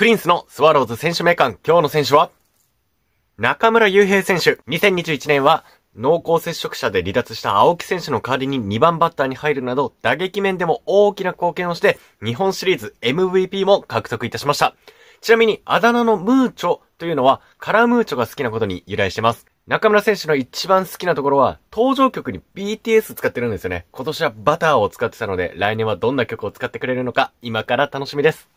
プリンスのスワローズ選手名鑑、今日の選手は中村悠平選手、2021年は濃厚接触者で離脱した青木選手の代わりに2番バッターに入るなど、打撃面でも大きな貢献をして、日本シリーズ MVP も獲得いたしました。ちなみに、あだ名のムーチョというのは、カラムーチョが好きなことに由来してます。中村選手の一番好きなところは、登場曲に BTS 使ってるんですよね。今年はバターを使ってたので、来年はどんな曲を使ってくれるのか、今から楽しみです。